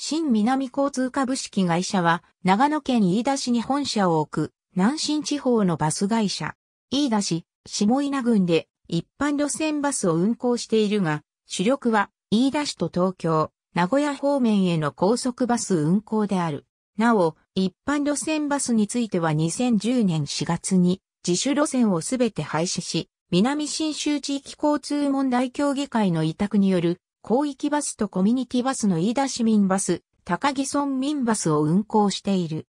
新南交通株式会社は、長野県飯田市に本社を置く、南信地方のバス会社。飯田市、下稲郡で、一般路線バスを運行しているが、主力は、飯田市と東京、名古屋方面への高速バス運行である。なお、一般路線バスについては2010年4月に自主路線をすべて廃止し、南新州地域交通問題協議会の委託による広域バスとコミュニティバスの飯田市民バス、高木村民バスを運行している。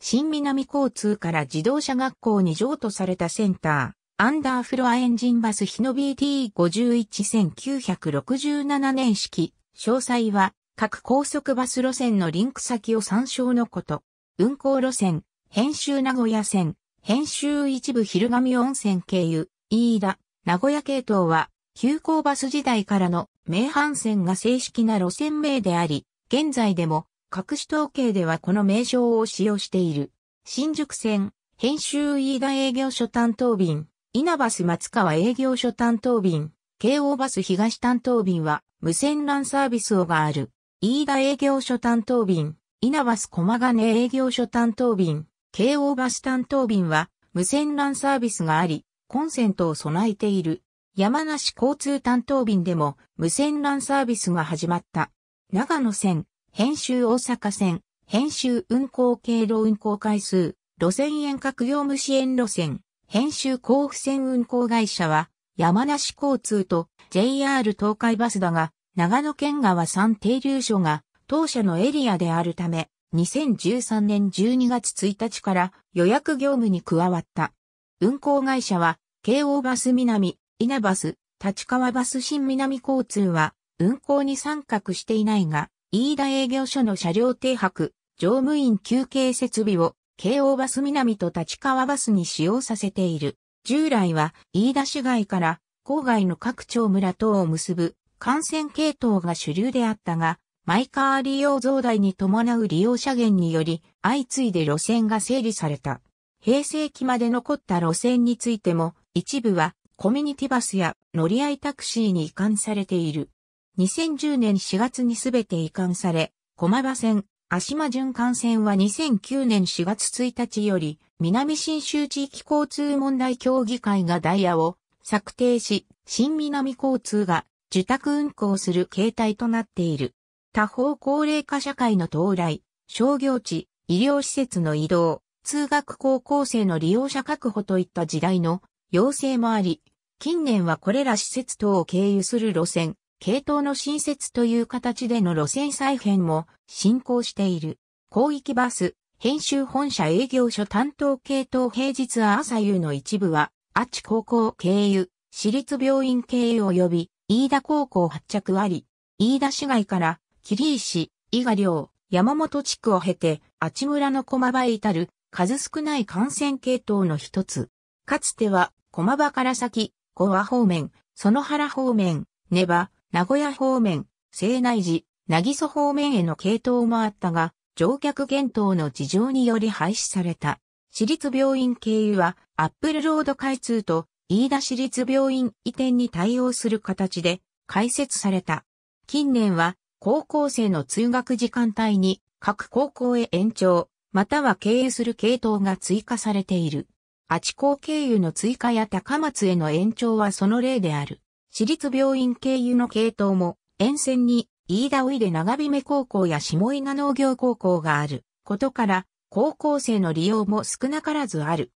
新南交通から自動車学校に譲渡されたセンター、アンダーフロアエンジンバス日の BT511967 年式、詳細は各高速バス路線のリンク先を参照のこと。運行路線、編集名古屋線、編集一部昼神温泉経由、飯田、名古屋系統は、急行バス時代からの名阪線が正式な路線名であり、現在でも各種統計ではこの名称を使用している。新宿線、編集飯田営業所担当便、稲バス松川営業所担当便、京王バス東担当便は無線 LAN サービスをがある。飯田営業所担当便、稲バス駒金営業所担当便、京王バス担当便は無線 LAN サービスがあり、コンセントを備えている。山梨交通担当便でも無線 LAN サービスが始まった。長野線、編集大阪線、編集運行経路運行回数、路線遠隔業務支援路線、編集交付線運行会社は、山梨交通と JR 東海バスだが、長野県側3停留所が当社のエリアであるため、2013年12月1日から予約業務に加わった。運行会社は、京王バス南、稲バス、立川バス新南交通は、運行に参画していないが、飯田営業所の車両停泊、乗務員休憩設備を、京王バス南と立川バスに使用させている。従来は、飯田市街から、郊外の各町村等を結ぶ、幹線系統が主流であったが、マイカー利用増大に伴う利用者減により、相次いで路線が整理された。平成期まで残った路線についても、一部はコミュニティバスや乗り合いタクシーに移管されている。2010年4月にすべて移管され、駒場線、足間循環線は2009年4月1日より、南新州地域交通問題協議会がダイヤを策定し、新南交通が受託運行する形態となっている。他方高齢化社会の到来、商業地、医療施設の移動、通学高校生の利用者確保といった時代の要請もあり、近年はこれら施設等を経由する路線、系統の新設という形での路線再編も進行している。広域バス、編集本社営業所担当系統平日朝夕の一部は、あち高校経由、私立病院経由及び、飯田高校発着あり、飯田市街から、桐石、伊賀寮、山本地区を経て、あち村の駒場へ至る、数少ない感染系統の一つ。かつては、駒場から先、小和方面、園原方面、根場、名古屋方面、西内寺、なぎそ方面への系統もあったが、乗客減等の事情により廃止された。私立病院経由は、アップルロード開通と、飯田市立病院移転に対応する形で、開設された。近年は、高校生の通学時間帯に、各高校へ延長、または経由する系統が追加されている。八智経由の追加や高松への延長はその例である。私立病院経由の系統も、沿線に、飯田を入れ長姫高校や下稲農業高校があることから、高校生の利用も少なからずある。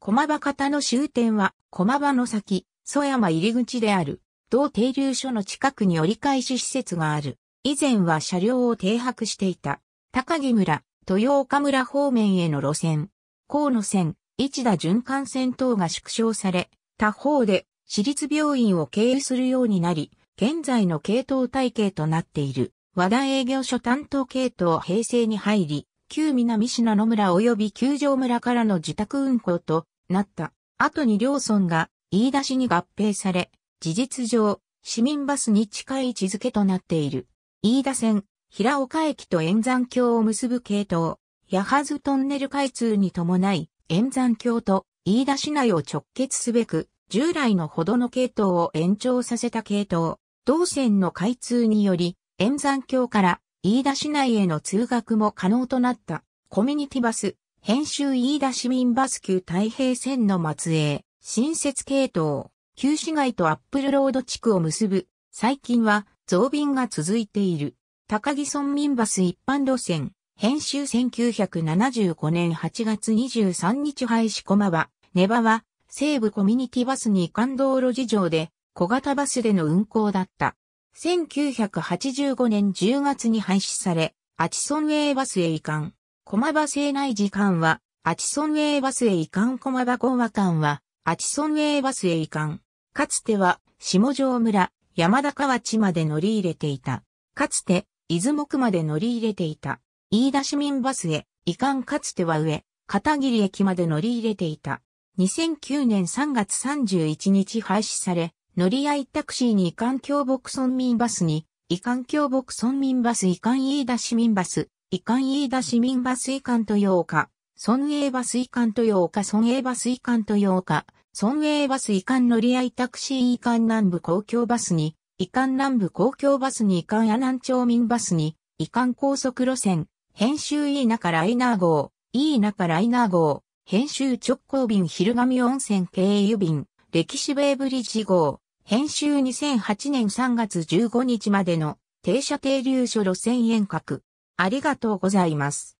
駒場方の終点は、駒場の先、蘇山入り口である、同停留所の近くに折り返し施設がある。以前は車両を停泊していた、高木村、豊岡村方面への路線、河野線、一打循環戦等が縮小され、他方で、私立病院を経由するようになり、現在の系統体系となっている、和田営業所担当系統平成に入り、旧南信濃村及び九条村からの自宅運行となった。後に両村が飯田市に合併され、事実上、市民バスに近い位置づけとなっている。飯田線、平岡駅と円山橋を結ぶ系統、八幡トンネル開通に伴い、円山橋と飯田市内を直結すべく、従来のほどの系統を延長させた系統、同線の開通により、円山橋から飯田市内への通学も可能となったコミュニティバス、編集飯田市民バス級太平線の末裔、新設系統、旧市街とアップルロード地区を結ぶ、最近は増便が続いている、高木村民バス一般路線、編集1975年8月23日廃止駒場、ネバは、西部コミュニティバスに感道路事情で、小型バスでの運行だった。1985年10月に廃止され、アチソンウェイバスへ移管。駒場制内時間は、アチソンウェイバスへ移管駒場講和間は、アチソンウェイバスへ移管。かつては、下城村、山田川地まで乗り入れていた。かつて、出雲区まで乗り入れていた。飯田市民バスへ、移管かつては上、片桐駅まで乗り入れていた。2009年3月31日廃止され、乗り合いタクシーに移管京北村民バスに、移管京北村民バス移管飯田市民バス、移管飯田市民バス移管豊か、村営バス移管豊か、村営バス移管豊か、村営バス移管乗り合いタクシー移管南部公共バスに、移管南部公共バスに移管阿南町民バスに、移管高速路線、編集いいなかライナー号、いいなかライナー号、編集直行便昼神温泉経由便、歴史ベイブリッジ号、編集2008年3月15日までの停車停留所路線遠隔。ありがとうございます。